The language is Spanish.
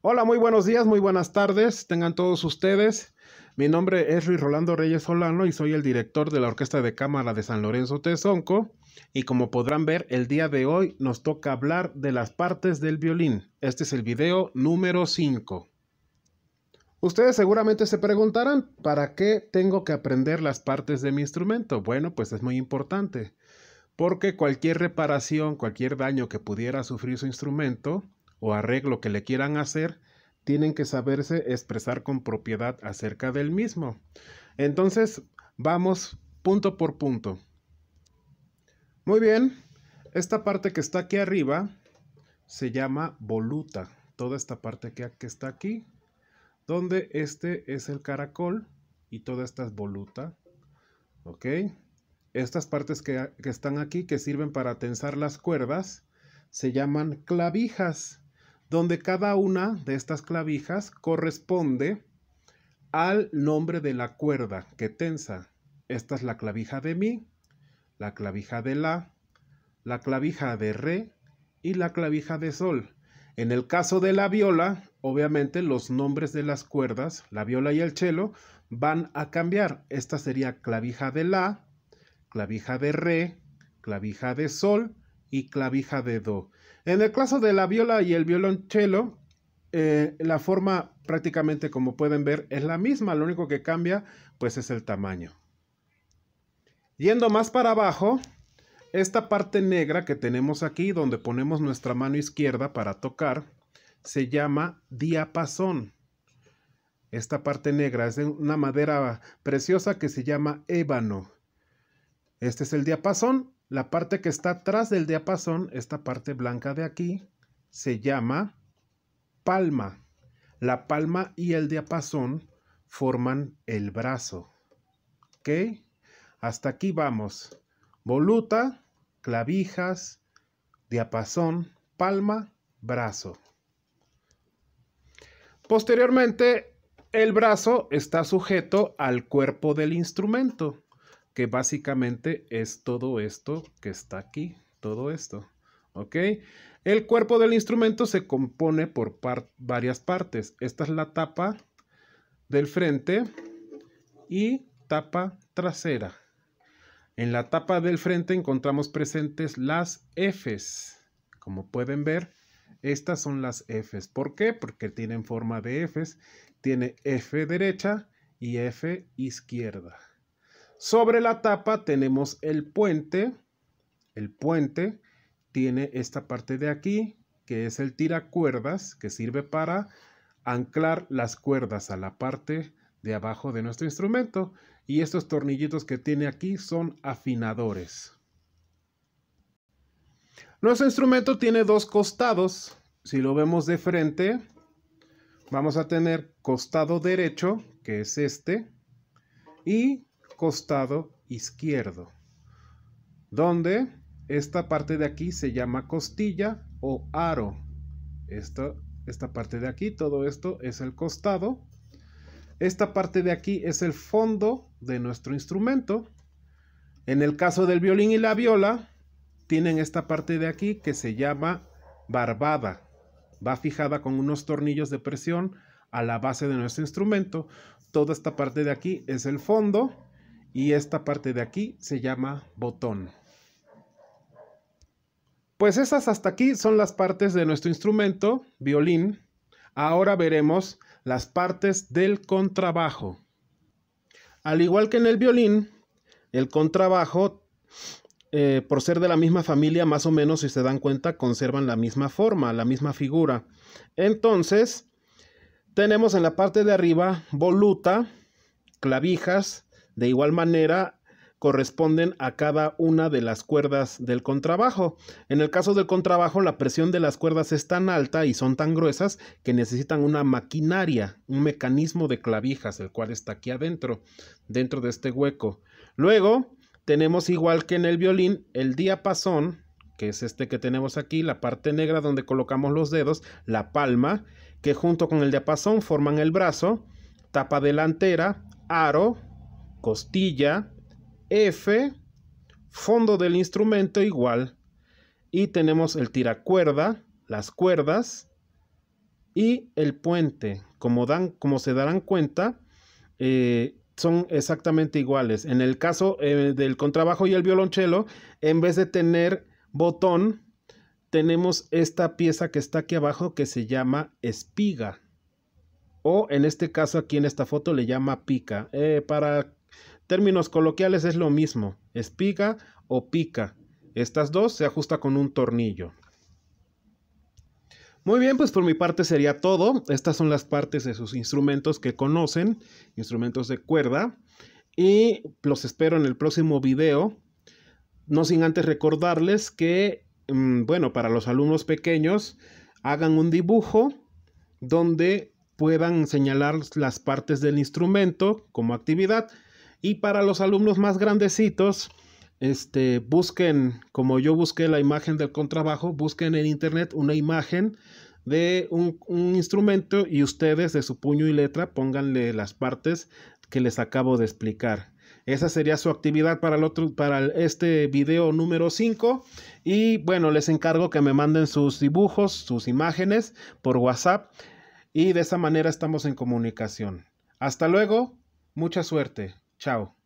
Hola, muy buenos días, muy buenas tardes, tengan todos ustedes. Mi nombre es Luis Rolando Reyes Solano y soy el director de la Orquesta de Cámara de San Lorenzo Tezonco. Y como podrán ver, el día de hoy nos toca hablar de las partes del violín. Este es el video número 5. Ustedes seguramente se preguntarán, ¿para qué tengo que aprender las partes de mi instrumento? Bueno, pues es muy importante, porque cualquier reparación, cualquier daño que pudiera sufrir su instrumento, o arreglo que le quieran hacer, tienen que saberse expresar con propiedad acerca del mismo. Entonces, vamos punto por punto. Muy bien, esta parte que está aquí arriba se llama voluta, toda esta parte que, que está aquí, donde este es el caracol y toda esta es voluta, ¿ok? Estas partes que están aquí que sirven para tensar las cuerdas se llaman clavijas donde cada una de estas clavijas corresponde al nombre de la cuerda que tensa. Esta es la clavija de mi, la clavija de la, la clavija de re y la clavija de sol. En el caso de la viola, obviamente los nombres de las cuerdas, la viola y el cello, van a cambiar. Esta sería clavija de la, clavija de re, clavija de sol y clavija de do. En el caso de la viola y el violonchelo, eh, la forma prácticamente como pueden ver es la misma, lo único que cambia pues es el tamaño. Yendo más para abajo, esta parte negra que tenemos aquí donde ponemos nuestra mano izquierda para tocar se llama diapasón. Esta parte negra es de una madera preciosa que se llama ébano. Este es el diapasón la parte que está atrás del diapasón, esta parte blanca de aquí, se llama palma. La palma y el diapasón forman el brazo. Hasta aquí vamos. Voluta, clavijas, diapasón, palma, brazo. Posteriormente, el brazo está sujeto al cuerpo del instrumento que básicamente es todo esto que está aquí, todo esto. ¿Ok? El cuerpo del instrumento se compone por varias partes. Esta es la tapa del frente y tapa trasera. En la tapa del frente encontramos presentes las Fs. Como pueden ver, estas son las Fs. ¿Por qué? Porque tienen forma de Fs. Tiene F derecha y F izquierda. Sobre la tapa tenemos el puente. El puente tiene esta parte de aquí, que es el tiracuerdas, que sirve para anclar las cuerdas a la parte de abajo de nuestro instrumento. Y estos tornillitos que tiene aquí son afinadores. Nuestro instrumento tiene dos costados. Si lo vemos de frente, vamos a tener costado derecho, que es este, y costado izquierdo, donde esta parte de aquí se llama costilla o aro. Esta, esta parte de aquí, todo esto es el costado. Esta parte de aquí es el fondo de nuestro instrumento. En el caso del violín y la viola, tienen esta parte de aquí que se llama barbada. Va fijada con unos tornillos de presión a la base de nuestro instrumento. Toda esta parte de aquí es el fondo y esta parte de aquí se llama botón. Pues esas hasta aquí son las partes de nuestro instrumento, violín. Ahora veremos las partes del contrabajo. Al igual que en el violín, el contrabajo, eh, por ser de la misma familia, más o menos, si se dan cuenta, conservan la misma forma, la misma figura. Entonces, tenemos en la parte de arriba voluta, clavijas, de igual manera, corresponden a cada una de las cuerdas del contrabajo. En el caso del contrabajo, la presión de las cuerdas es tan alta y son tan gruesas que necesitan una maquinaria, un mecanismo de clavijas, el cual está aquí adentro, dentro de este hueco. Luego, tenemos igual que en el violín, el diapasón, que es este que tenemos aquí, la parte negra donde colocamos los dedos, la palma, que junto con el diapasón forman el brazo, tapa delantera, aro, costilla, F, fondo del instrumento igual. Y tenemos el tiracuerda, las cuerdas y el puente. Como, dan, como se darán cuenta, eh, son exactamente iguales. En el caso eh, del contrabajo y el violonchelo, en vez de tener botón, tenemos esta pieza que está aquí abajo que se llama espiga. O en este caso aquí en esta foto le llama pica. Eh, para Términos coloquiales es lo mismo, espiga o pica. Estas dos se ajusta con un tornillo. Muy bien, pues por mi parte sería todo. Estas son las partes de sus instrumentos que conocen, instrumentos de cuerda. Y los espero en el próximo video. No sin antes recordarles que, mm, bueno, para los alumnos pequeños, hagan un dibujo donde puedan señalar las partes del instrumento como actividad. Y para los alumnos más grandecitos, este, busquen, como yo busqué la imagen del contrabajo, busquen en internet una imagen de un, instrumento y ustedes de su puño y letra pónganle las partes que les acabo de explicar. Esa sería su actividad para, el otro, para este video número 5. Y bueno, les encargo que me manden sus dibujos, sus imágenes por WhatsApp. Y de esa manera estamos en comunicación. Hasta luego, mucha suerte. Ciao.